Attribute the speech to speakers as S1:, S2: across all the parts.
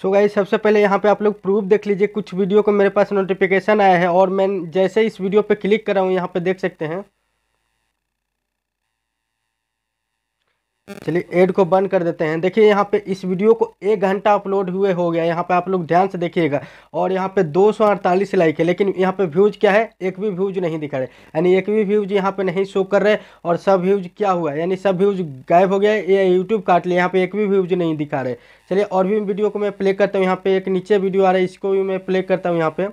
S1: सो so guys सबसे पहले यहाँ पे आप लोग प्रूफ देख लीजिए कुछ वीडियो को मेरे पास नोटिफिकेशन आया है और मैं जैसे इस वीडियो पे क्लिक कर रहा हूँ यहाँ पे देख सकते हैं चलिए एड को बंद कर देते हैं देखिए यहाँ पे इस वीडियो को एक घंटा अपलोड हुए हो गया यहाँ पे आप लोग ध्यान से देखिएगा और यहाँ पे दो सौ अड़तालीस लाइक है लेकिन यहाँ पे व्यूज़ क्या है एक भी व्यूज़ नहीं दिखा रहे यानी एक भी व्यूज़ यहाँ पे नहीं शो कर रहे और सब व्यूज़ क्या हुआ यानी सब व्यूज़ गायब हो गया या यूट्यूब काट लिया यहाँ पर एक भी व्यूज़ नहीं दिखा रहे चलिए और भी वीडियो को मैं प्ले करता हूँ यहाँ पे एक नीचे वीडियो आ रहा है इसको भी मैं प्ले करता हूँ यहाँ पे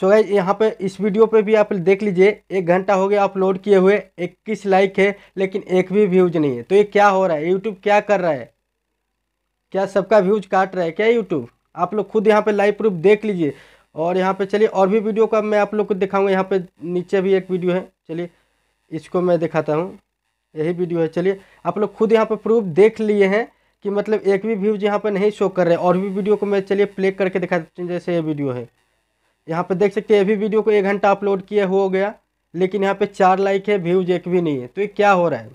S1: सो गाइज यहाँ पे इस वीडियो पे भी आप देख लीजिए एक घंटा हो गया अपलोड किए हुए इक्कीस लाइक है लेकिन एक भी व्यूज नहीं है तो ये क्या हो रहा है यूट्यूब क्या कर रहा है क्या सबका व्यूज काट रहा है क्या यूट्यूब आप लोग खुद यहाँ पे लाइव प्रूफ देख लीजिए और यहाँ पे चलिए और भी वीडियो का मैं आप लोग को दिखाऊंगा यहाँ पे नीचे भी एक वीडियो है चलिए इसको मैं दिखाता हूँ यही वीडियो है चलिए आप लोग खुद यहाँ पर प्रूफ देख लिए हैं कि मतलब एक भी व्यूज यहाँ पर नहीं शो कर रहे और भी वीडियो को मैं चलिए प्ले करके दिखा जैसे ये वीडियो है यहाँ पे देख सकते हैं ये वीडियो को एक घंटा अपलोड किया हो गया लेकिन यहाँ पे चार लाइक है व्यूज एक भी नहीं है तो ये क्या हो रहा है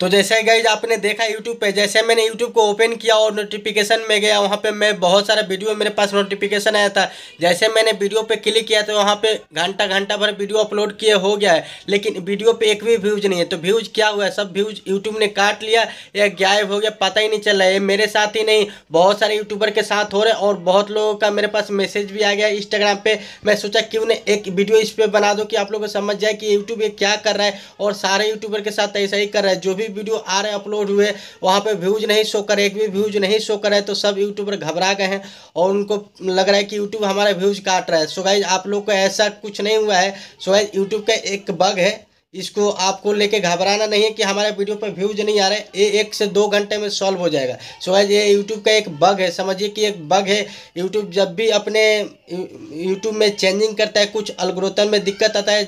S1: तो जैसे गाइज आपने देखा यूट्यूब पे जैसे मैंने यूट्यूब को ओपन किया और नोटिफिकेशन में गया वहाँ पे मैं बहुत सारा वीडियो मेरे पास नोटिफिकेशन आया था जैसे मैंने वीडियो पे क्लिक किया तो वहाँ पे घंटा घंटा भर वीडियो अपलोड किए हो गया है लेकिन वीडियो पे एक भी व्यूज नहीं है तो व्यूज क्या हुआ है सब व्यूज यूट्यूब ने काट लिया या गायब हो गया पता ही नहीं चल रहा है मेरे साथ ही नहीं बहुत सारे यूट्यूबर के साथ हो रहे और बहुत लोगों का मेरे पास मैसेज भी आ गया इंस्टाग्राम पर मैं सोचा क्यों ना एक वीडियो इस पर बना दो कि आप लोग को समझ जाए कि यूट्यूब ये क्या कर रहा है और सारे यूट्यूबर के साथ ऐसा ही कर रहा है जो भी भी वीडियो आ रहे अपलोड हुए वहाँ पर व्यूज नहीं शो करे एक भी व्यूज नहीं शो करे तो सब यूट्यूबर घबरा गए हैं और उनको लग रहा है कि यूट्यूब हमारे व्यूज काट रहा है सो गाइज आप लोग को ऐसा कुछ नहीं हुआ है सो गाइज यूट्यूब का एक बग है इसको आपको लेके घबराना नहीं है कि हमारे वीडियो पर व्यूज नहीं आ रहे ये एक से दो घंटे में सॉल्व हो जाएगा सो गाइज ये यूट्यूब का एक बग है समझिए कि एक बग है यूट्यूब जब भी अपने यूट्यूब में चेंजिंग करता है कुछ अलग्रोतन में दिक्कत आता है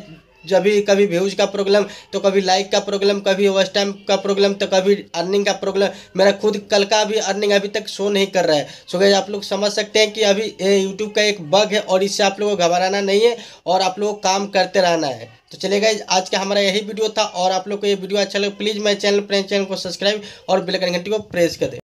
S1: जब भी कभी व्यूज़ का प्रॉब्लम तो कभी लाइक का प्रॉब्लम कभी वॉच टाइम का प्रॉब्लम तो कभी अर्निंग का प्रॉब्लम मेरा खुद कल का भी अर्निंग अभी तक शो नहीं कर रहा है सो गए आप लोग समझ सकते हैं कि अभी यूट्यूब का एक बग है और इससे आप लोगों को घबराना नहीं है और आप लोगों को काम करते रहना है तो चलेगा आज का हमारा यही वीडियो था और आप लोग को ये वीडियो अच्छा लगे प्लीज़ मेरे चैनल फ्रेंड चैनल को सब्सक्राइब और बेलकन घंटी को प्रेस कर दें